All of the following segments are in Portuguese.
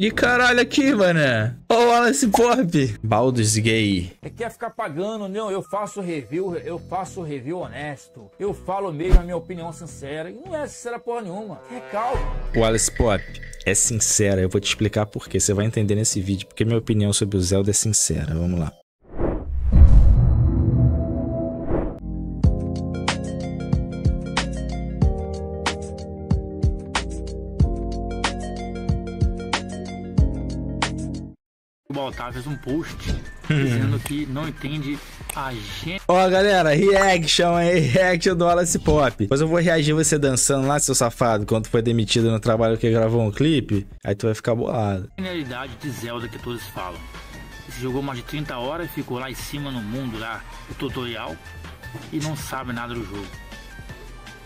E caralho aqui, mano. Ó o Wallace Pop. Baldos gay. Você quer ficar pagando? Não, eu faço review, eu faço review honesto. Eu falo mesmo a minha opinião sincera. E não é sincera porra nenhuma. O é Wallace Pop, é sincera. Eu vou te explicar por quê. Você vai entender nesse vídeo, porque minha opinião sobre o Zelda é sincera. Vamos lá. Otávio fez um post dizendo que não entende a gente. Ó, oh, galera, reaction aí, reaction do Wallace Pop. Depois eu vou reagir você dançando lá, seu safado, quando foi demitido no trabalho que gravou um clipe. Aí tu vai ficar bolado. Genialidade de Zelda que todos falam. Você jogou é mais de 30 horas e ficou lá em cima no mundo, lá, o tutorial, e não sabe nada do jogo.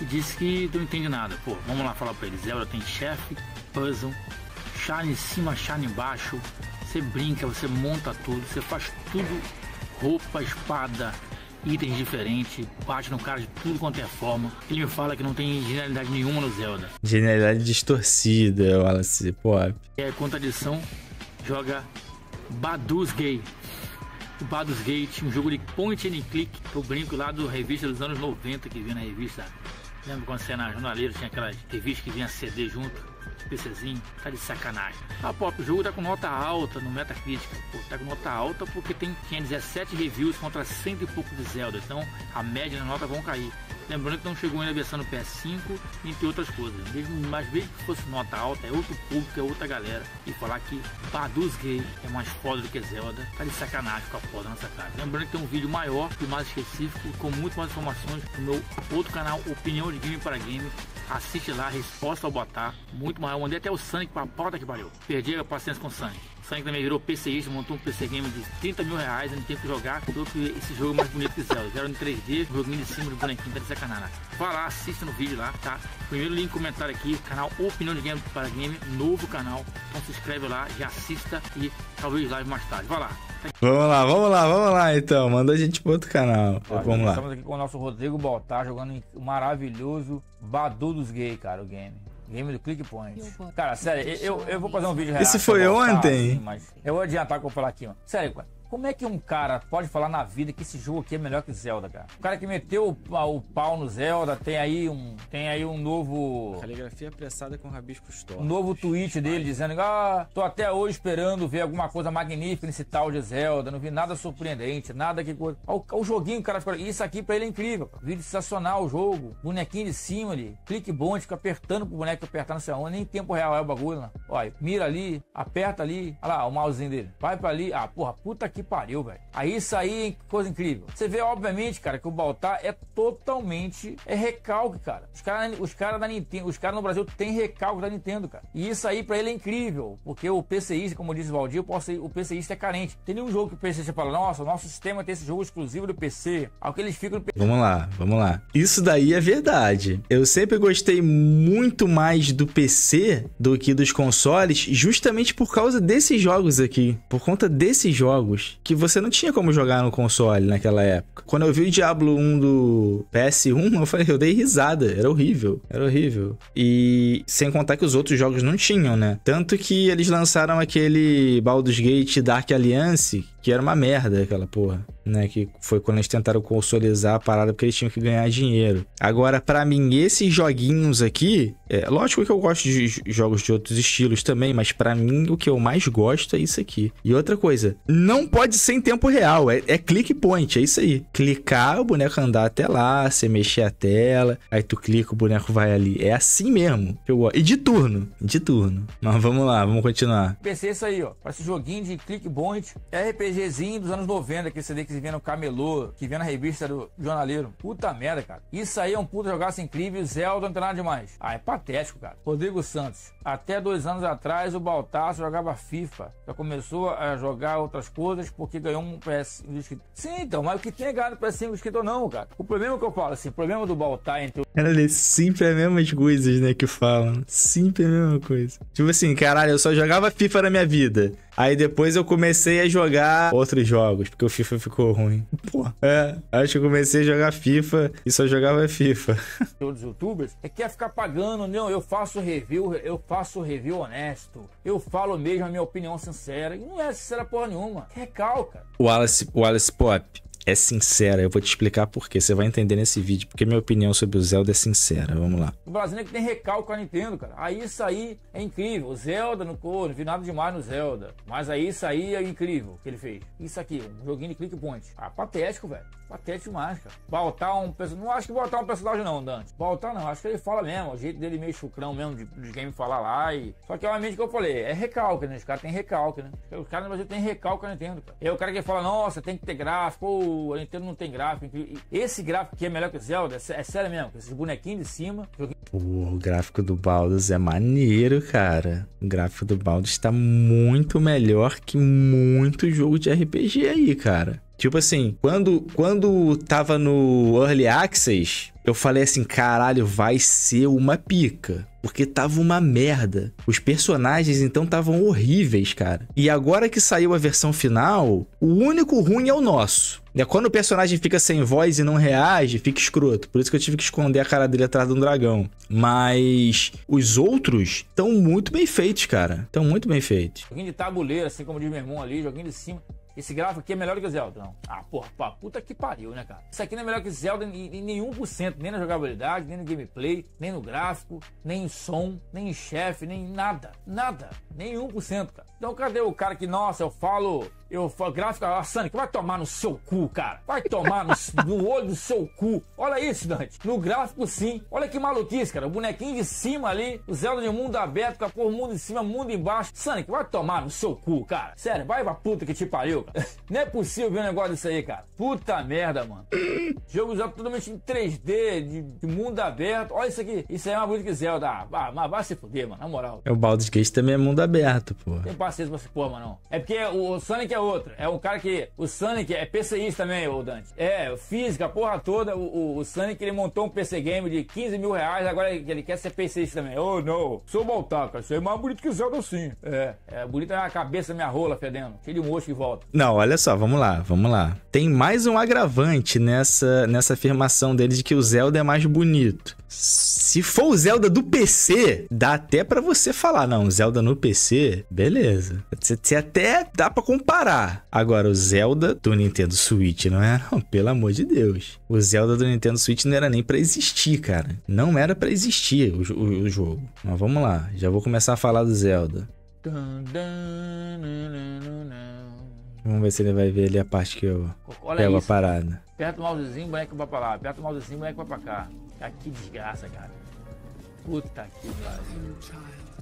E disse que não entende nada. Pô, vamos lá falar pra ele. Zelda tem chefe, puzzle, shine em cima, shine embaixo, você brinca, você monta tudo, você faz tudo, roupa, espada, itens diferentes, bate no cara de tudo quanto é forma. Ele me fala que não tem genialidade nenhuma no Zelda. Genialidade distorcida, Wallace, assim, pô. É, é contradição, joga Badus Gay. Badus Gate, um jogo de point and click, eu brinco lá do revista dos anos 90 que vinha na revista. Lembro quando você era jornaleiro, tinha aquela revistas que vinha CD junto. PCzinho, tá de sacanagem. A Pop jogo tá com nota alta no Metacritic. Pô, tá com nota alta porque tem, tinha 17 reviews contra cento e pouco de Zelda. Então a média da nota vão cair. Lembrando que não chegou ainda a versão no PS5, entre outras coisas. Mesmo, mas mesmo que fosse nota alta, é outro público, é outra galera. E falar que Badus Gay é mais foda do que Zelda, tá de sacanagem com a foda nessa cara. Lembrando que tem um vídeo maior e mais específico, com muito mais informações no meu outro canal, Opinião de Game para Game. Assiste lá, resposta ao botar, muito mas eu mandei até o sangue pra pauta que pariu. Perdi a paciência com o sangue. O sangue também virou PCista, montou um PC Game de 30 mil reais, não tem que jogar. todo esse jogo mais bonito que Zelda. Zero em 3D, joguinho de cima do bonequinho, tá de sacanagem. Vá lá, assista no vídeo lá, tá? Primeiro link comentário aqui, canal Opinião de Game para Game, novo canal. Então se inscreve lá, já assista e talvez live mais tarde. Vá lá. Vamos lá, vamos lá, vamos lá então. Manda a gente pro outro canal. vamos lá. Estamos aqui com o nosso Rodrigo Baltar jogando o maravilhoso Badu dos Gay, cara, o game. Game do Click Point. Cara, sério, eu, eu vou fazer um vídeo Esse foi ontem? Assim, mas eu vou adiantar que eu vou falar aqui, mano. Sério, cara. Como é que um cara pode falar na vida que esse jogo aqui é melhor que Zelda, cara? O cara que meteu o, o pau no Zelda tem aí um, tem aí um novo. Caligrafia apressada com rabiscos tortos. Um novo tweet dele dizendo: Ah, tô até hoje esperando ver alguma coisa magnífica nesse tal de Zelda. Não vi nada surpreendente, nada que coisa. O, o joguinho, o cara ficou. Isso aqui pra ele é incrível. Cara. Vídeo sensacional o jogo. Bonequinho de cima ali. Clique bom, fica apertando pro boneco apertar, não sei Nem tempo real é o bagulho, né? Olha, mira ali, aperta ali. Olha lá, o mousezinho dele. Vai pra ali. Ah, porra, puta que que pariu, velho. Aí isso aí, hein? coisa incrível. Você vê, obviamente, cara, que o Baltar é totalmente é recalque, cara. Os caras os cara da Nintendo, os caras no Brasil tem recalque da Nintendo, cara. E isso aí pra ele é incrível, porque o PCista, como disse o Valdir, o PCista é carente. Tem nenhum jogo que o PCista fala, nossa, o nosso sistema tem esse jogo exclusivo do PC. Ao que eles ficam no PC. Vamos lá, vamos lá. Isso daí é verdade. Eu sempre gostei muito mais do PC do que dos consoles, justamente por causa desses jogos aqui. Por conta desses jogos que você não tinha como jogar no console naquela época. Quando eu vi o Diablo 1 do PS1, eu falei, eu dei risada, era horrível, era horrível. E sem contar que os outros jogos não tinham, né? Tanto que eles lançaram aquele Baldur's Gate Dark Alliance, que era uma merda aquela porra, né? Que foi quando eles tentaram consolidar a parada porque eles tinham que ganhar dinheiro. Agora, para mim, esses joguinhos aqui, é, lógico que eu gosto de jogos de outros estilos também, mas para mim o que eu mais gosto é isso aqui. E outra coisa, não pode ser em tempo real, é, é click point, é isso aí. Clicar, o boneco andar até lá, você mexer a tela, aí tu clica, o boneco vai ali. É assim mesmo. Eu gosto. E de turno, de turno. Mas vamos lá, vamos continuar. Pensei isso aí, ó. Parece esse joguinho de click point, RPG CDGzinho dos anos 90, aquele CD que vinha no Camelô, que vinha na revista do Jornaleiro. Puta merda, cara. Isso aí é um jogar jogaço incrível, Zelda não tem nada demais. Ah, é patético, cara. Rodrigo Santos. Até dois anos atrás, o Baltaço jogava FIFA. Já começou a jogar outras coisas porque ganhou um PS5 inscrito. Sim, então, mas o que tem é ganhado PS5 inscrito ou não, cara? O problema é que eu falo, assim, o problema do Baltar entre... Cara, ele sempre é as mesmas coisas, né, que falam. Sempre é a mesma coisa. Tipo assim, caralho, eu só jogava FIFA na minha vida. Aí depois eu comecei a jogar outros jogos, porque o FIFA ficou ruim. Porra. É, acho que eu comecei a jogar FIFA e só jogava FIFA. Todos os youtubers é quer é ficar pagando, não, eu faço review, eu faço review honesto. Eu falo mesmo a minha opinião sincera. E não é sincera porra nenhuma. É Recalca. O Alice, o Alice Pop, é sincera. Eu vou te explicar por quê. Você vai entender nesse vídeo, porque minha opinião sobre o Zelda é sincera. Vamos lá. O Brasil é que tem recalque com a Nintendo, cara. Aí isso aí é incrível. O Zelda no cor, não vi nada demais no Zelda. Mas aí isso aí é incrível que ele fez. Isso aqui, um joguinho de click point. Ah, patético, velho. Patete demais, cara. Botar um personagem. Não acho que botar um personagem, não, Dante. Botar não, acho que ele fala mesmo. O jeito dele meio chucrão mesmo de, de game falar lá. E... Só que obviamente é que eu falei, é recalque, né? Os caras têm recalque, né? Os caras no Brasil têm recalque eu Nintendo, cara. É o cara que fala, nossa, tem que ter gráfico, ou a Nintendo não tem gráfico. Esse gráfico que é melhor que o Zelda, é, é sério mesmo, com esses bonequinhos de cima. O gráfico do Baldas é maneiro, cara. O gráfico do Baldas está muito melhor que muito jogo de RPG aí, cara. Tipo assim, quando, quando tava no Early Access, eu falei assim, caralho, vai ser uma pica. Porque tava uma merda. Os personagens então estavam horríveis, cara. E agora que saiu a versão final, o único ruim é o nosso. É quando o personagem fica sem voz e não reage, fica escroto. Por isso que eu tive que esconder a cara dele atrás de um dragão. Mas os outros estão muito bem feitos, cara. Estão muito bem feitos. Joguinho de tabuleiro, assim como diz meu irmão ali, joguinho de cima. Esse gráfico aqui é melhor que o Zelda, não. Ah, porra, pá, puta que pariu, né, cara? Isso aqui não é melhor que o Zelda em, em nenhum por cento, nem na jogabilidade, nem no gameplay, nem no gráfico, nem em som, nem em chefe, nem em nada. Nada. Nenhum por cento, cara. Então cadê o cara que, nossa, eu falo eu falo, gráfico, ah, Sonic, vai tomar no seu cu, cara. Vai tomar no, no, olho do seu cu. Olha isso, Dante. No gráfico, sim. Olha que maluquice, cara. O bonequinho de cima ali, o Zelda de mundo aberto, com a cor mundo em cima, mundo embaixo. Sonic, vai tomar no seu cu, cara. Sério, vai pra puta que te pariu, cara. Não é possível ver um negócio desse aí, cara. Puta merda, mano. Jogo já totalmente em 3D, de, de, mundo aberto. Olha isso aqui. Isso aí é uma bonita que Zelda. Ah, mas vai se fuder, mano, na moral. É o Baldur's Gate também é mundo aberto, pô. Tem paciência pra se pôr, mano. É porque o Sonic é outra. É um cara que. O Sonic é PCista também, o Dante. É, física, porra toda. O, o, o, Sonic ele montou um PC game de 15 mil reais, agora ele quer ser PCista também. Oh, não. Sou cara. isso é mais bonito que o Zelda sim. É, é bonito é a cabeça, minha rola, fedendo. Cheio de mosca e volta. Não, olha só, vamos lá, vamos lá. Tem mais um agravante nessa, nessa afirmação dele de que o Zelda é mais bonito. Se for o Zelda do PC, dá até para você falar, não, Zelda no PC, beleza. Você até dá para comparar. Agora, o Zelda do Nintendo Switch, não é? Não, pelo amor de Deus. O Zelda do Nintendo Switch não era nem para existir, cara. Não era para existir o, o, o jogo. Mas vamos lá, já vou começar a falar do Zelda. Vamos ver se ele vai ver ali a parte que eu Olha pego isso. a parada. Aperta o mousezinho, boneco vai pra lá. Aperta o mousezinho, boneco vai pra cá. Ah, que desgraça, cara. Puta que pariu.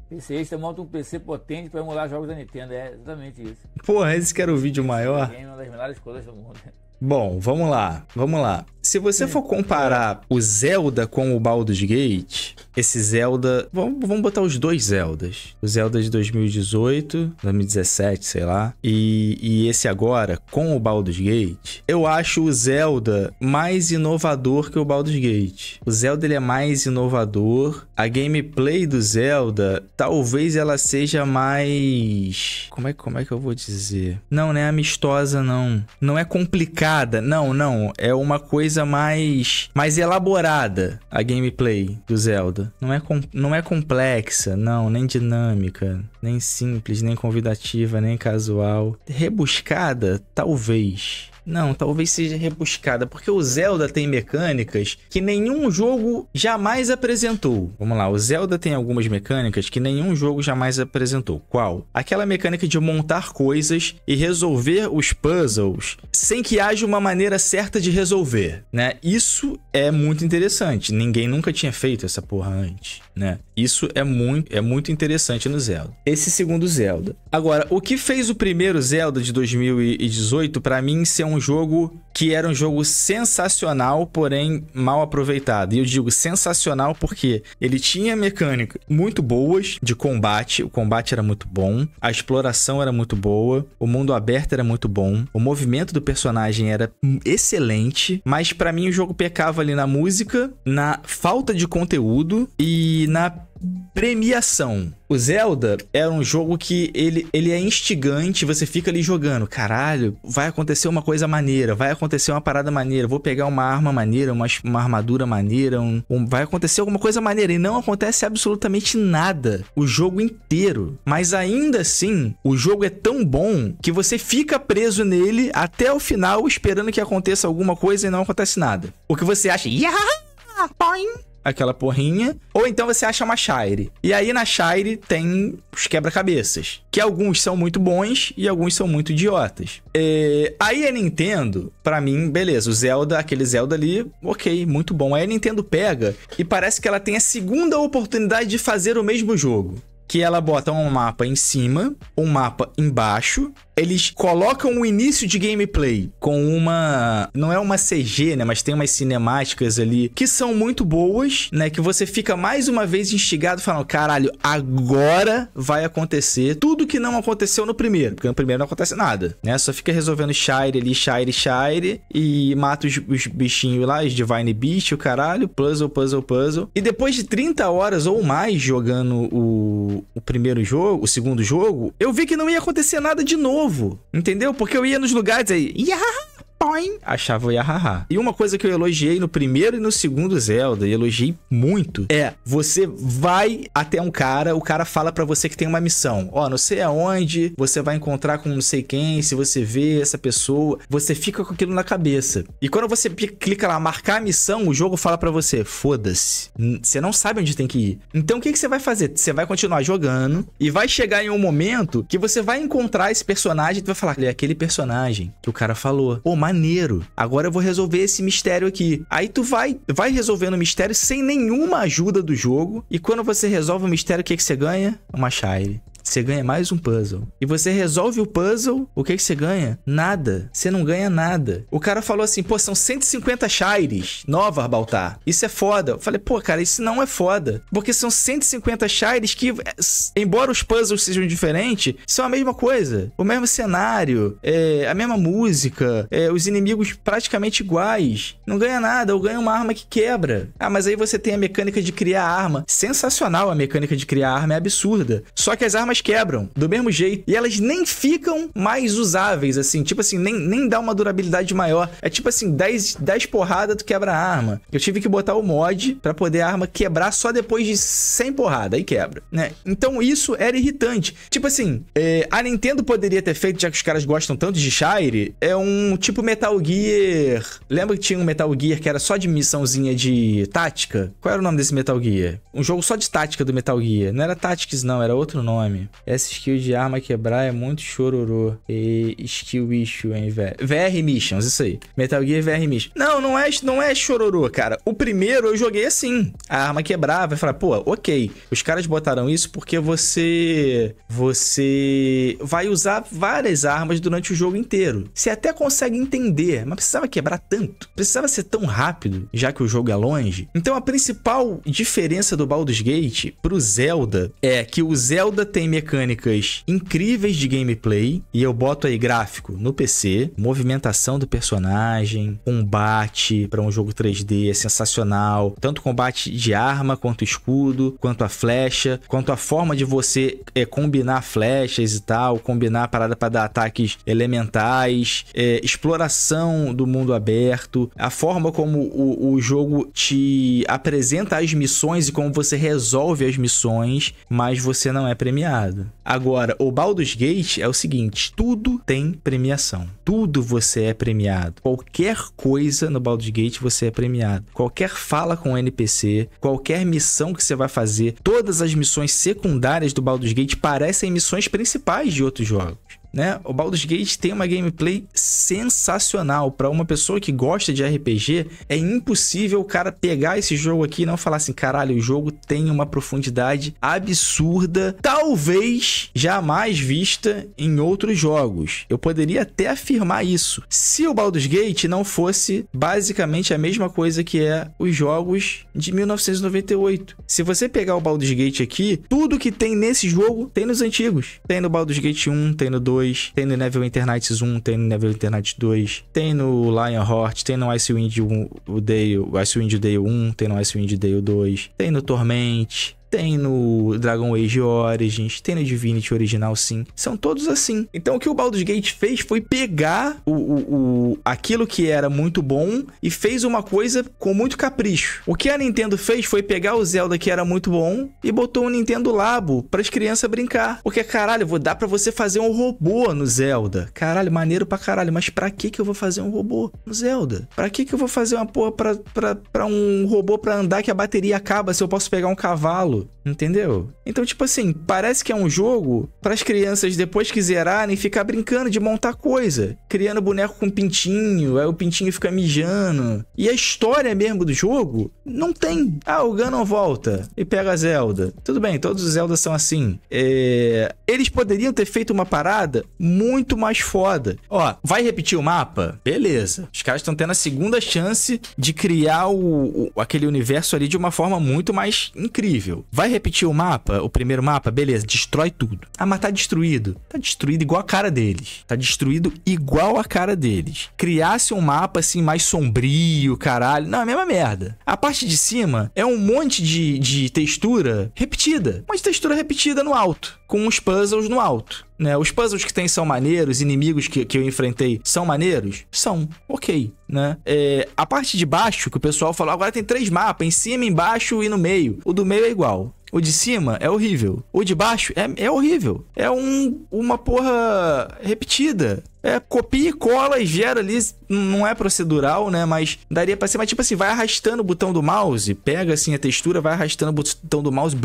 PC Extra monta um PC potente para emular jogos da Nintendo. É exatamente isso. Porra, esse que era o vídeo maior. É uma das melhores coisas do mundo. Bom, vamos lá, vamos lá se você é. for comparar o Zelda com o Baldur's Gate, esse Zelda. Vamos, vamos botar os dois Zeldas. O Zelda de 2018, 2017, sei lá. E, e esse agora, com o Baldur's Gate. Eu acho o Zelda mais inovador que o Baldur's Gate. O Zelda ele é mais inovador. A gameplay do Zelda, talvez ela seja mais. Como é, como é que eu vou dizer? Não, não é amistosa, não. Não é complicada. Não, não. É uma coisa coisa mais, mais elaborada a gameplay do Zelda. Não é, com, não é complexa, não, nem dinâmica, nem simples, nem convidativa, nem casual. Rebuscada, talvez. Não, talvez seja rebuscada, porque o Zelda tem mecânicas que nenhum jogo jamais apresentou. Vamos lá, o Zelda tem algumas mecânicas que nenhum jogo jamais apresentou. Qual? Aquela mecânica de montar coisas e resolver os puzzles sem que haja uma maneira certa de resolver, né? Isso é muito interessante. Ninguém nunca tinha feito essa porra antes né? Isso é muito, é muito interessante no Zelda. Esse segundo Zelda. Agora, o que fez o primeiro Zelda de 2018 para mim ser um jogo que era um jogo sensacional, porém mal aproveitado. E eu digo sensacional porque ele tinha mecânicas muito boas de combate, o combate era muito bom, a exploração era muito boa, o mundo aberto era muito bom, o movimento do personagem era excelente, mas para mim o jogo pecava ali na música, na falta de conteúdo e na Premiação. O Zelda é um jogo que ele, ele é instigante, você fica ali jogando. Caralho, vai acontecer uma coisa maneira, vai acontecer uma parada maneira, vou pegar uma arma maneira, uma, uma armadura maneira, um, um, vai acontecer alguma coisa maneira. E não acontece absolutamente nada o jogo inteiro. Mas ainda assim, o jogo é tão bom que você fica preso nele até o final esperando que aconteça alguma coisa e não acontece nada. O que você acha? Yeah! Boing! aquela porrinha, ou então você acha uma Shire. E aí na Shire tem os quebra-cabeças, que alguns são muito bons e alguns são muito idiotas. É, aí a Nintendo, para mim, beleza, o Zelda, aquele Zelda ali, ok, muito bom. Aí a Nintendo pega e parece que ela tem a segunda oportunidade de fazer o mesmo jogo. Que ela bota um mapa em cima, um mapa embaixo eles colocam o início de gameplay com uma. Não é uma CG, né? Mas tem umas cinemáticas ali que são muito boas, né? Que você fica mais uma vez instigado falando: caralho, agora vai acontecer tudo que não aconteceu no primeiro. Porque no primeiro não acontece nada, né? Só fica resolvendo Shire ali, Shire, Shire. E mata os, os bichinhos lá, os Divine Beast, o caralho. Puzzle, puzzle, puzzle. E depois de 30 horas ou mais jogando o, o primeiro jogo, o segundo jogo, eu vi que não ia acontecer nada de novo novo. Entendeu? Porque eu ia nos lugares aí. Iá! poim, achava o Yahaha. E uma coisa que eu elogiei no primeiro e no segundo Zelda, e elogiei muito, é você vai até um cara, o cara fala para você que tem uma missão. Ó, oh, não sei aonde, você vai encontrar com não sei quem, se você vê essa pessoa, você fica com aquilo na cabeça. E quando você clica lá, marcar a missão, o jogo fala para você, foda-se, você não sabe onde tem que ir. Então o que, que você vai fazer? Você vai continuar jogando e vai chegar em um momento que você vai encontrar esse personagem e tu vai falar, é aquele personagem que o cara falou. Pô, maneiro. Agora eu vou resolver esse mistério aqui. Aí tu vai, vai resolvendo o mistério sem nenhuma ajuda do jogo. E quando você resolve o mistério, o que, que você ganha? Uma Shire você ganha mais um puzzle. E você resolve o puzzle, o que, que você ganha? Nada. Você não ganha nada. O cara falou assim, pô, são 150 Shires nova, Arbaltar. Isso é foda. Eu falei, pô, cara, isso não é foda. Porque são 150 Shires que, é, embora os puzzles sejam diferentes, são a mesma coisa. O mesmo cenário, é, a mesma música, é, os inimigos praticamente iguais. Não ganha nada, Eu ganho uma arma que quebra. Ah, mas aí você tem a mecânica de criar arma. Sensacional a mecânica de criar arma, é absurda. Só que as armas quebram do mesmo jeito. E elas nem ficam mais usáveis, assim. Tipo assim, nem, nem dá uma durabilidade maior. É tipo assim, 10, 10 porradas tu quebra a arma. Eu tive que botar o mod para poder a arma quebrar só depois de 100 porrada. Aí quebra, né? Então isso era irritante. Tipo assim, é, a Nintendo poderia ter feito, já que os caras gostam tanto de Shire, é um tipo Metal Gear. Lembra que tinha um Metal Gear que era só de missãozinha de tática? Qual era o nome desse Metal Gear? Um jogo só de tática do Metal Gear. Não era Tactics, não, era outro nome. Essa skill de arma quebrar é muito chororô. E skill issue, hein, velho. VR Missions, isso aí. Metal Gear VR Missions. Não, não é, não é chororô, cara. O primeiro eu joguei assim. A arma quebrava. Eu falei, pô, ok. Os caras botaram isso porque você... Você vai usar várias armas durante o jogo inteiro. Você até consegue entender, mas precisava quebrar tanto. Precisava ser tão rápido, já que o jogo é longe. Então a principal diferença do Baldur's Gate pro Zelda é que o Zelda tem mecânicas incríveis de gameplay, e eu boto aí gráfico no PC, movimentação do personagem, combate para um jogo 3D é sensacional, tanto combate de arma quanto escudo, quanto a flecha, quanto a forma de você é, combinar flechas e tal, combinar a parada para dar ataques elementais, é, exploração do mundo aberto, a forma como o, o jogo te apresenta as missões e como você resolve as missões, mas você não é premiado. Agora, o Baldur's Gate é o seguinte: tudo tem premiação. Tudo você é premiado. Qualquer coisa no Baldur's Gate você é premiado. Qualquer fala com o NPC, qualquer missão que você vai fazer, todas as missões secundárias do Baldur's Gate parecem missões principais de outros jogos né? O Baldur's Gate tem uma gameplay sensacional para uma pessoa que gosta de RPG. É impossível o cara pegar esse jogo aqui e não falar assim, caralho, o jogo tem uma profundidade absurda, talvez jamais vista em outros jogos. Eu poderia até afirmar isso. Se o Baldur's Gate não fosse basicamente a mesma coisa que é os jogos de 1998. Se você pegar o Baldur's Gate aqui, tudo que tem nesse jogo tem nos antigos. Tem no Baldur's Gate 1, tem no 2 2, tem no Neville Internates 1, tem no Neville Internates 2, tem no Lionheart, tem no Icewind Dale, Icewind Dale 1, tem no Icewind Dale 2, tem no Torment, tem no Dragon Age Origins, tem no Divinity original, sim. São todos assim. Então o que o Baldur's Gate fez foi pegar o, o, o aquilo que era muito bom e fez uma coisa com muito capricho. O que a Nintendo fez foi pegar o Zelda que era muito bom e botou um Nintendo Labo para as crianças brincar. Porque caralho, vou dar para você fazer um robô no Zelda. Caralho, maneiro pra caralho, mas para que que eu vou fazer um robô no Zelda? Para que que eu vou fazer uma porra para para um robô para andar que a bateria acaba se eu posso pegar um cavalo? eux. Entendeu? Então, tipo assim, parece que é um jogo para as crianças depois que zerarem ficar brincando de montar coisa, criando boneco com pintinho, aí o pintinho fica mijando. E a história mesmo do jogo não tem. Ah, o Ganon volta e pega a Zelda. Tudo bem, todos os Zeldas são assim. É... Eles poderiam ter feito uma parada muito mais foda. Ó, vai repetir o mapa? Beleza. Os caras estão tendo a segunda chance de criar o, o, aquele universo ali de uma forma muito mais incrível. Vai repetir repetir o mapa, o primeiro mapa, beleza, destrói tudo. Ah, mas tá destruído. Tá destruído igual a cara deles. Tá destruído igual a cara deles. Criasse um mapa assim mais sombrio, caralho. Não, é a mesma merda. A parte de cima é um monte de, de textura repetida. Um monte de textura repetida no alto. Com os puzzles no alto. Né? Os puzzles que tem são maneiros, inimigos que, que eu enfrentei são maneiros? São, ok, né? É, a parte de baixo, que o pessoal falou, agora tem três mapas, em cima, embaixo e no meio. O do meio é igual. O de cima é horrível. O de baixo é, é horrível. É um, uma porra repetida. É, copia e cola e gera ali, não é procedural, né? Mas daria pra ser, mas tipo assim, vai arrastando o botão do mouse, pega assim a textura, vai arrastando o botão do mouse,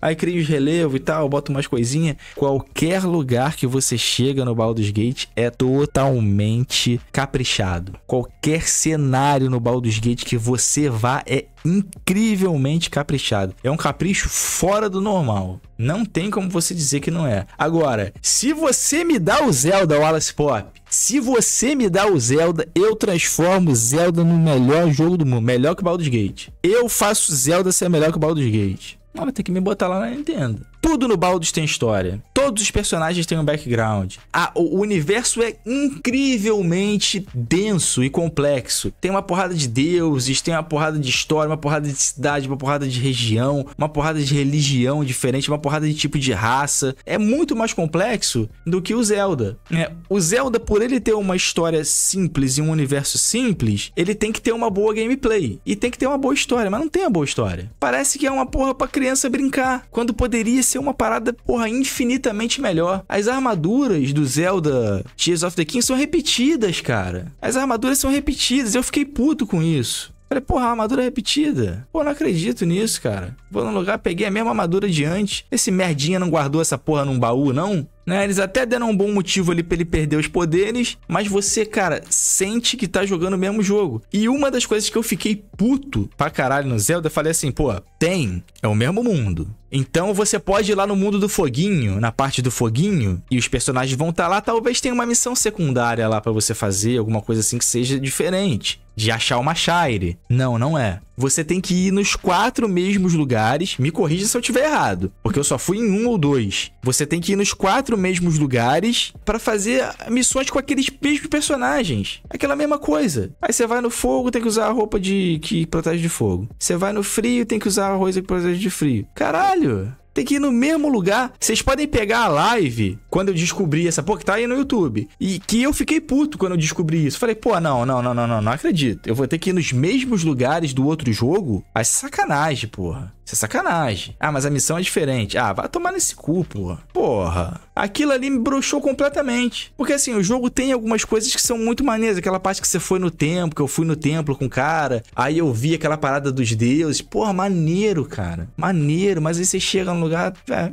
aí cria os relevo e tal, bota umas coisinhas. Qualquer lugar que você chega no Baldur's Gate é totalmente caprichado. Qualquer cenário no Baldur's Gate que você vá é incrivelmente caprichado. É um capricho fora do normal. Não tem como você dizer que não é. Agora, se você me dá o Zelda Wallace Pop, se você me dá o Zelda, eu transformo Zelda no melhor jogo do mundo, melhor que Baldur's Gate. Eu faço Zelda ser melhor que Baldur's Gate. Não, vai ter que me botar lá na Nintendo. Tudo no Baldur's tem história. Todos os personagens têm um background. o universo é incrivelmente denso e complexo. Tem uma porrada de deuses, tem uma porrada de história, uma porrada de cidade, uma porrada de região, uma porrada de religião diferente, uma porrada de tipo de raça. É muito mais complexo do que o Zelda. É, o Zelda, por ele ter uma história simples e um universo simples, ele tem que ter uma boa gameplay. E tem que ter uma boa história, mas não tem uma boa história. Parece que é uma porra pra criança brincar, quando poderia ser uma parada, porra, infinita infinitamente melhor. As armaduras do Zelda Tears of the King são repetidas, cara. As armaduras são repetidas, eu fiquei puto com isso. Falei, porra, a armadura é repetida. Pô, não acredito nisso, cara. Vou no lugar, peguei a mesma armadura de antes. Esse merdinha não guardou essa porra num baú, não? Né? Eles até deram um bom motivo ali pra ele perder os poderes, mas você, cara, sente que tá jogando o mesmo jogo. E uma das coisas que eu fiquei puto pra caralho no Zelda, eu falei assim, pô, tem, é o mesmo mundo. Então você pode ir lá no mundo do foguinho, na parte do foguinho, e os personagens vão estar tá lá, talvez tenha uma missão secundária lá para você fazer, alguma coisa assim que seja diferente de achar uma Shire. Não, não é. Você tem que ir nos quatro mesmos lugares. Me corrija se eu tiver errado, porque eu só fui em um ou dois. Você tem que ir nos quatro mesmos lugares para fazer missões com aqueles mesmos personagens. Aquela mesma coisa. Aí você vai no fogo, tem que usar a roupa de que protege de fogo. Você vai no frio, tem que usar a roupa que protege de frio. Caralho! tem que ir no mesmo lugar. Vocês podem pegar a live quando eu descobri essa, pô, que tá aí no YouTube. E que eu fiquei puto quando eu descobri isso. Falei, pô, não, não, não, não, não, não acredito. Eu vou ter que ir nos mesmos lugares do outro jogo? Ah, sacanagem, porra. Isso é sacanagem. Ah, mas a missão é diferente. Ah, vai tomar nesse cu, porra. Porra. Aquilo ali me bruxou completamente. Porque assim, o jogo tem algumas coisas que são muito maneiras. Aquela parte que você foi no templo, que eu fui no templo com o cara. Aí eu vi aquela parada dos deuses. Porra, maneiro, cara. Maneiro. Mas aí você chega no lugar. É...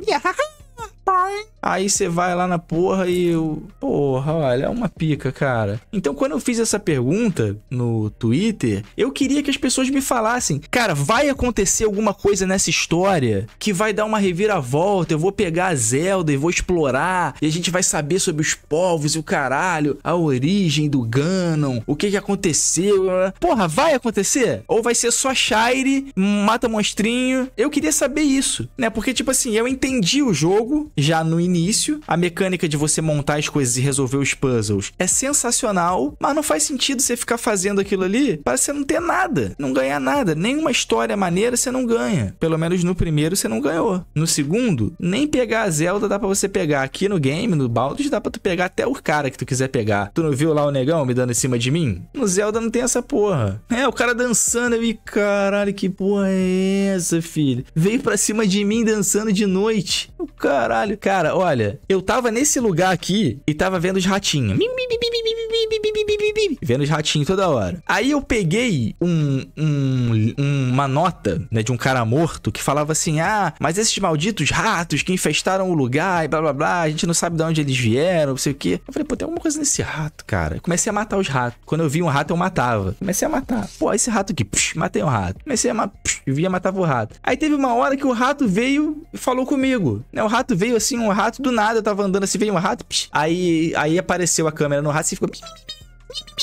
Aí você vai lá na porra e eu. Porra, olha, é uma pica, cara. Então, quando eu fiz essa pergunta no Twitter, eu queria que as pessoas me falassem: cara, vai acontecer alguma coisa nessa história que vai dar uma reviravolta? Eu vou pegar a Zelda e vou explorar, e a gente vai saber sobre os povos e o caralho, a origem do Ganon, o que que aconteceu. Porra, vai acontecer? Ou vai ser só Shire, mata monstrinho? Eu queria saber isso, né? Porque, tipo assim, eu entendi o jogo, já no início. A mecânica de você montar as coisas e resolver os puzzles é sensacional, mas não faz sentido você ficar fazendo aquilo ali para você não ter nada, não ganhar nada. Nenhuma história maneira você não ganha. Pelo menos no primeiro você não ganhou. No segundo, nem pegar a Zelda dá para você pegar. Aqui no game, no Baldur's, dá pra tu pegar até o cara que tu quiser pegar. Tu não viu lá o negão me dando em cima de mim? No Zelda não tem essa porra. É, o cara dançando. Eu vi, caralho, que porra é essa, filho? Veio pra cima de mim dançando de noite. O caralho. Cara, olha, eu tava nesse lugar aqui e tava vendo os ratinhos. Vendo os ratinhos toda hora. Aí eu peguei um, um, uma nota, né, de um cara morto que falava assim: ah, mas esses malditos ratos que infestaram o lugar e blá blá blá, a gente não sabe de onde eles vieram, não sei o quê. Eu falei, pô, tem alguma coisa nesse rato, cara. Eu comecei a matar os ratos. Quando eu vi um rato, eu matava. Comecei a matar. Pô, esse rato aqui, psh, matei um rato. Comecei a matar, via, matava o rato. Aí teve uma hora que o rato veio e falou comigo. Né? O rato veio assim assim, um rato, do nada eu tava andando assim, veio um rato, psh, aí, aí apareceu a câmera no rato e ficou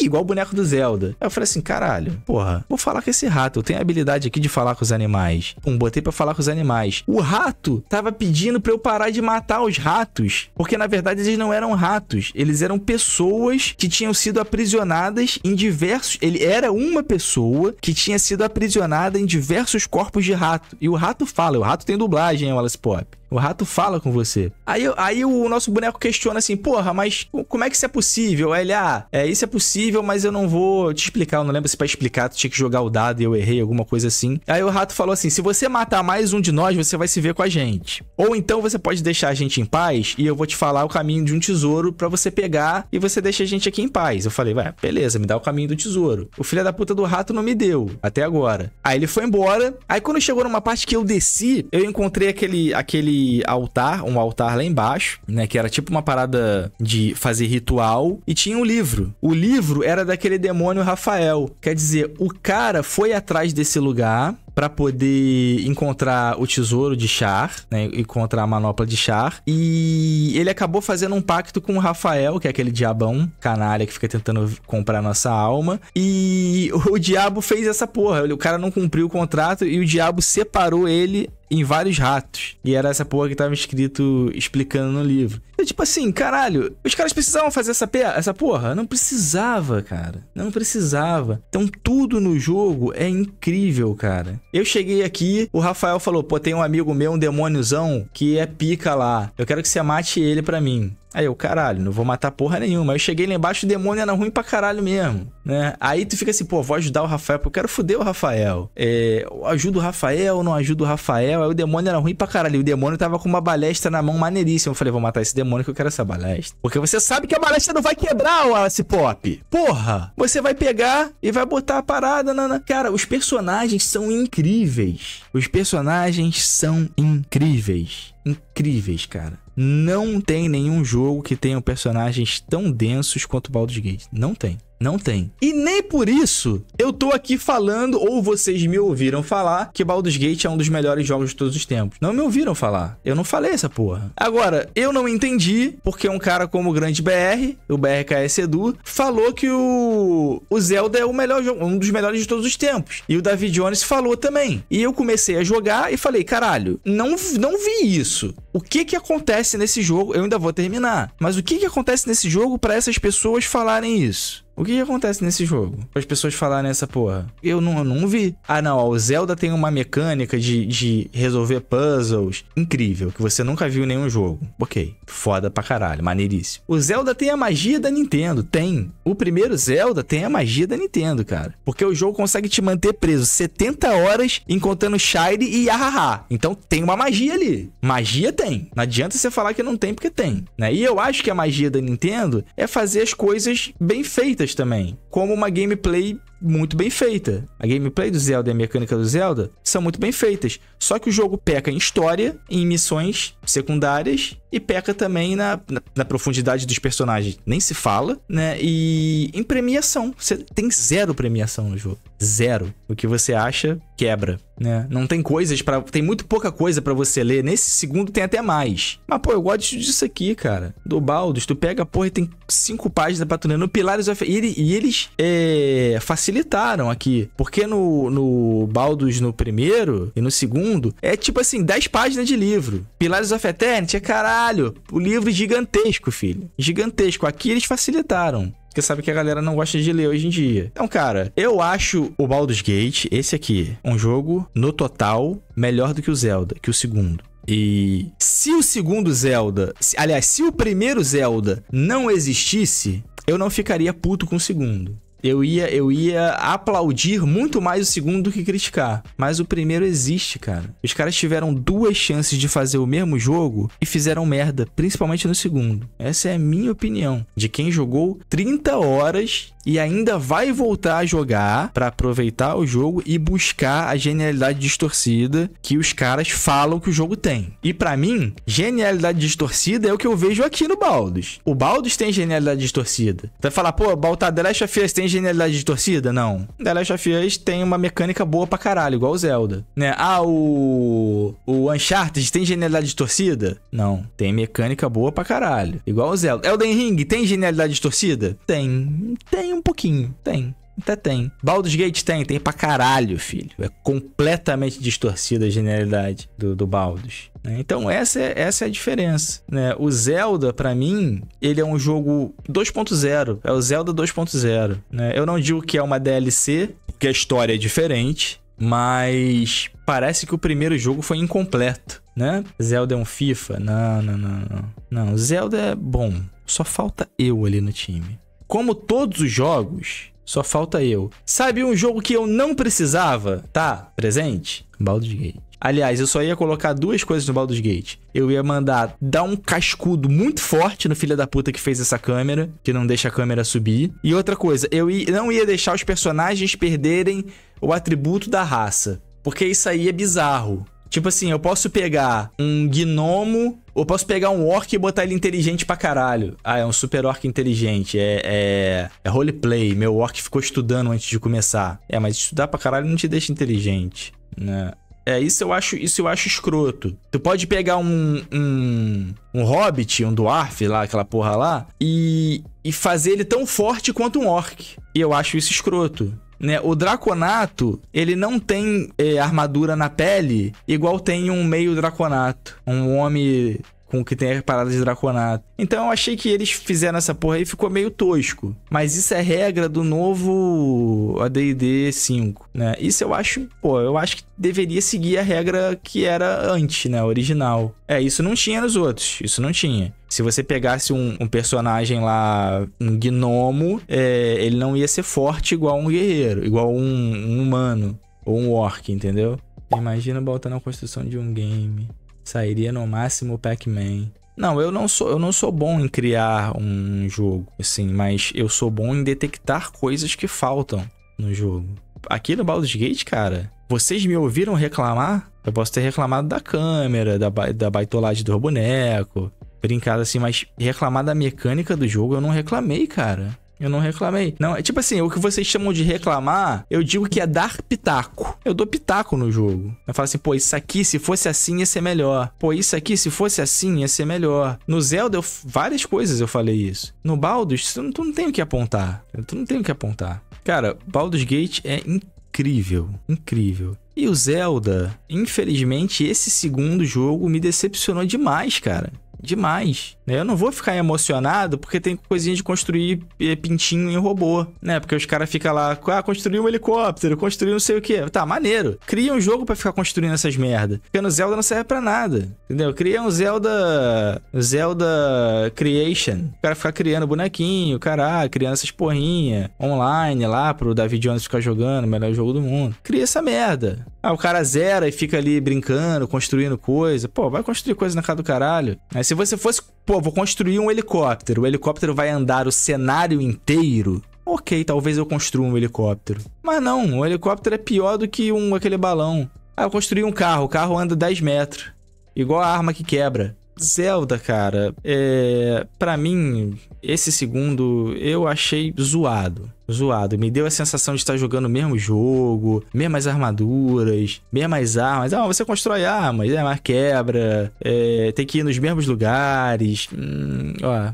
aqui, igual o boneco do Zelda. Aí eu falei assim, caralho, porra, vou falar com esse rato. Eu tenho a habilidade aqui de falar com os animais. Um, botei pra falar com os animais. O rato tava pedindo pra eu parar de matar os ratos. Porque na verdade eles não eram ratos. Eles eram pessoas que tinham sido aprisionadas em diversos. Ele era uma pessoa que tinha sido aprisionada em diversos corpos de rato. E o rato fala, o rato tem dublagem, hein, Wallace Pop. O rato fala com você. Aí, aí o nosso boneco questiona assim: porra, mas como é que isso é possível? Aí ele, ah, é, isso é possível possível, mas eu não vou te explicar. Eu não lembro se para explicar tu tinha que jogar o dado e eu errei, alguma coisa assim. Aí o rato falou assim: se você matar mais um de nós, você vai se ver com a gente. Ou então você pode deixar a gente em paz e eu vou te falar o caminho de um tesouro para você pegar e você deixa a gente aqui em paz. Eu falei, vai, beleza, me dá o caminho do tesouro. O filho da puta do rato não me deu, até agora. Aí ele foi embora. Aí quando chegou numa parte que eu desci, eu encontrei aquele, aquele altar, um altar lá embaixo, né? Que era tipo uma parada de fazer ritual. E tinha um livro. O livro era daquele demônio Rafael. Quer dizer, o cara foi atrás desse lugar, para poder encontrar o tesouro de Char, né, encontrar a manopla de Char, e ele acabou fazendo um pacto com o Rafael, que é aquele diabão canalha que fica tentando comprar nossa alma, e o diabo fez essa porra, o cara não cumpriu o contrato e o diabo separou ele em vários ratos. E era essa porra que tava escrito explicando no livro. Eu, tipo assim, caralho, os caras precisavam fazer essa, essa porra? Não precisava, cara. Não precisava. Então tudo no jogo é incrível, cara. Eu cheguei aqui, o Rafael falou: pô, tem um amigo meu, um demôniozão, que é pica lá. Eu quero que você mate ele pra mim. Aí eu, caralho, não vou matar porra nenhuma. Aí eu cheguei lá embaixo, o demônio era ruim pra caralho mesmo, né? Aí tu fica assim, pô, vou ajudar o Rafael, porque eu quero foder o Rafael. É, ajudo o Rafael, não ajudo o Rafael. Aí o demônio era ruim pra caralho. E o demônio tava com uma balestra na mão maneiríssima. Eu falei, vou matar esse demônio que eu quero essa balestra. Porque você sabe que a balestra não vai quebrar o Alice Pop. Porra! Você vai pegar e vai botar a parada na... Cara, os personagens são incríveis. Os personagens são incríveis incríveis, cara. Não tem nenhum jogo que tenha personagens tão densos quanto Baldur's Gate. Não tem. Não tem. E nem por isso eu tô aqui falando, ou vocês me ouviram falar, que Baldur's Gate é um dos melhores jogos de todos os tempos. Não me ouviram falar. Eu não falei essa porra. Agora, eu não entendi porque um cara como o Grande BR, o BRKS Edu, falou que o, o Zelda é o melhor jogo, um dos melhores de todos os tempos. E o David Jones falou também. E eu comecei a jogar e falei, caralho, não, não vi isso o que que acontece nesse jogo? Eu ainda vou terminar. Mas o que que acontece nesse jogo para essas pessoas falarem isso? O que, que acontece nesse jogo? As pessoas falarem essa porra. Eu não, eu não vi. Ah, não. Ó, o Zelda tem uma mecânica de, de resolver puzzles incrível, que você nunca viu em nenhum jogo. Ok. Foda pra caralho. Maneiríssimo. O Zelda tem a magia da Nintendo. Tem. O primeiro Zelda tem a magia da Nintendo, cara. Porque o jogo consegue te manter preso 70 horas encontrando Shire e Yahaha. Então tem uma magia ali. Magia tem tem. Não adianta você falar que não tem, porque tem. Né? E eu acho que a magia da Nintendo é fazer as coisas bem feitas também. Como uma gameplay muito bem feita. A gameplay do Zelda e a mecânica do Zelda são muito bem feitas. Só que o jogo peca em história, em missões secundárias e peca também na, na, na profundidade dos personagens. Nem se fala, né? E em premiação. Você tem zero premiação no jogo. Zero. O que você acha, quebra, né? Não tem coisas para Tem muito pouca coisa para você ler. Nesse segundo tem até mais. Mas, pô, eu gosto disso aqui, cara. Do Baldos. Tu pega, porra, e tem cinco páginas pra tu ler. No Pilares of... E, ele, e eles é, facilitam facilitaram aqui. Porque no, no Baldus no primeiro e no segundo, é tipo assim, 10 páginas de livro. Pilares of Eternity é caralho, o livro é gigantesco, filho. Gigantesco. Aqui eles facilitaram. Porque sabe que a galera não gosta de ler hoje em dia. Então, cara, eu acho o Baldur's Gate, esse aqui, um jogo, no total, melhor do que o Zelda, que o segundo. E se o segundo Zelda, se, aliás, se o primeiro Zelda não existisse, eu não ficaria puto com o segundo eu ia, eu ia aplaudir muito mais o segundo do que criticar. Mas o primeiro existe, cara. Os caras tiveram duas chances de fazer o mesmo jogo e fizeram merda, principalmente no segundo. Essa é a minha opinião. De quem jogou 30 horas e ainda vai voltar a jogar para aproveitar o jogo e buscar a genialidade distorcida que os caras falam que o jogo tem. E para mim, genialidade distorcida é o que eu vejo aqui no Baldus. O Baldus tem genialidade distorcida. Vai falar, pô, Baltar tá, The Last of Us tem genialidade distorcida? Não. The Last of Us tem uma mecânica boa pra caralho, igual o Zelda, né? Ah, o o Uncharted tem genialidade distorcida? Não, tem mecânica boa pra caralho, igual o Zelda. Elden Ring tem genialidade distorcida? Tem. Tem um pouquinho, tem. Até tem. Baldur's Gate tem, tem pra caralho, filho. É completamente distorcida a genialidade do, do Baldur's. Né? Então essa é, essa é a diferença. Né? O Zelda, para mim, ele é um jogo 2.0. É o Zelda 2.0. Né? Eu não digo que é uma DLC, porque a história é diferente. Mas parece que o primeiro jogo foi incompleto, né? Zelda é um FIFA? Não, não, não, não. Não, Zelda é bom. Só falta eu ali no time. Como todos os jogos, só falta eu. Sabe um jogo que eu não precisava? Tá, presente? Baldur's Gate. Aliás, eu só ia colocar duas coisas no Baldur's Gate. Eu ia mandar dar um cascudo muito forte no filho da puta que fez essa câmera, que não deixa a câmera subir. E outra coisa, eu não ia deixar os personagens perderem o atributo da raça. Porque isso aí é bizarro. Tipo assim, eu posso pegar um gnomo ou posso pegar um orc e botar ele inteligente pra caralho. Ah, é um super orc inteligente. É, é, é roleplay. Meu orc ficou estudando antes de começar. É, mas estudar pra caralho não te deixa inteligente, né? É, isso eu acho, isso eu acho escroto. Tu pode pegar um, um, um hobbit, um dwarf lá, aquela porra lá, e, e fazer ele tão forte quanto um orc. E eu acho isso escroto né? O draconato, ele não tem é, armadura na pele igual tem um meio draconato, um homem com o que tem a parada de draconato. Então eu achei que eles fizeram essa porra aí e ficou meio tosco. Mas isso é regra do novo AD&D 5, né? Isso eu acho, pô, eu acho que deveria seguir a regra que era antes, né, original. É, isso não tinha nos outros, isso não tinha. Se você pegasse um, um, personagem lá, um gnomo, é, ele não ia ser forte igual um guerreiro, igual um, um humano ou um orc, entendeu? Imagina botar na construção de um game. Sairia no máximo o Pac-Man. Não, eu não sou, eu não sou bom em criar um jogo, assim, mas eu sou bom em detectar coisas que faltam no jogo. Aqui no Baldur's Gate, cara, vocês me ouviram reclamar? Eu posso ter reclamado da câmera, da, da baitolagem do boneco, brincado assim, mas reclamar da mecânica do jogo eu não reclamei, cara. Eu não reclamei. Não, é tipo assim, o que vocês chamam de reclamar, eu digo que é dar pitaco. Eu dou pitaco no jogo. Eu falo assim, pô, isso aqui, se fosse assim, ia ser melhor. Pô, isso aqui, se fosse assim, ia ser melhor. No Zelda, eu, várias coisas eu falei isso. No Baldur's, tu, tu não tem o que apontar. Tu não tem o que apontar. Cara, Baldur's Gate é incrível. Incrível. E o Zelda, infelizmente, esse segundo jogo me decepcionou demais, cara. Demais. Né? Eu não vou ficar emocionado porque tem coisinha de construir eh, pintinho em robô, né? Porque os caras ficam lá, ah, construir um helicóptero, construir não sei o que. Tá, maneiro. Cria um jogo para ficar construindo essas merda. Porque no Zelda não serve pra nada, entendeu? Cria um Zelda... Zelda Creation. O cara ficar criando bonequinho, caralho, criando essas porrinha online lá pro David Jones ficar jogando, melhor jogo do mundo. Cria essa merda. Ah, o cara zera e fica ali brincando, construindo coisa. Pô, vai construir coisa na cara do caralho. Aí se você fosse pô, vou construir um helicóptero. O helicóptero vai andar o cenário inteiro. Ok, talvez eu construa um helicóptero. Mas não, um helicóptero é pior do que um aquele balão. Ah, eu construí um carro, o carro anda 10 metros. Igual a arma que quebra. Zelda, cara, é, para mim, esse segundo eu achei zoado. Zoado. Me deu a sensação de estar jogando o mesmo jogo, mesmas armaduras, mesmas armas. Ah, você constrói armas, é, mas quebra, é, tem que ir nos mesmos lugares. Hum, ó.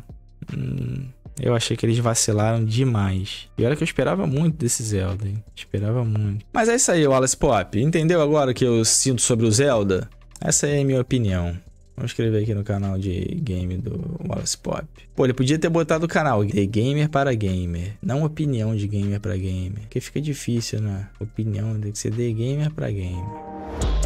Hum, eu achei que eles vacilaram demais. E olha que eu esperava muito desse Zelda, hein? Esperava muito. Mas é isso aí, Wallace Pop. Entendeu agora o que eu sinto sobre o Zelda? Essa é a minha opinião. Vamos escrever aqui no canal de game do Wallace Pop. Pô, ele podia ter botado o canal de gamer para gamer. Não opinião de gamer para gamer. Porque fica difícil, né? Opinião tem que ser de gamer para gamer.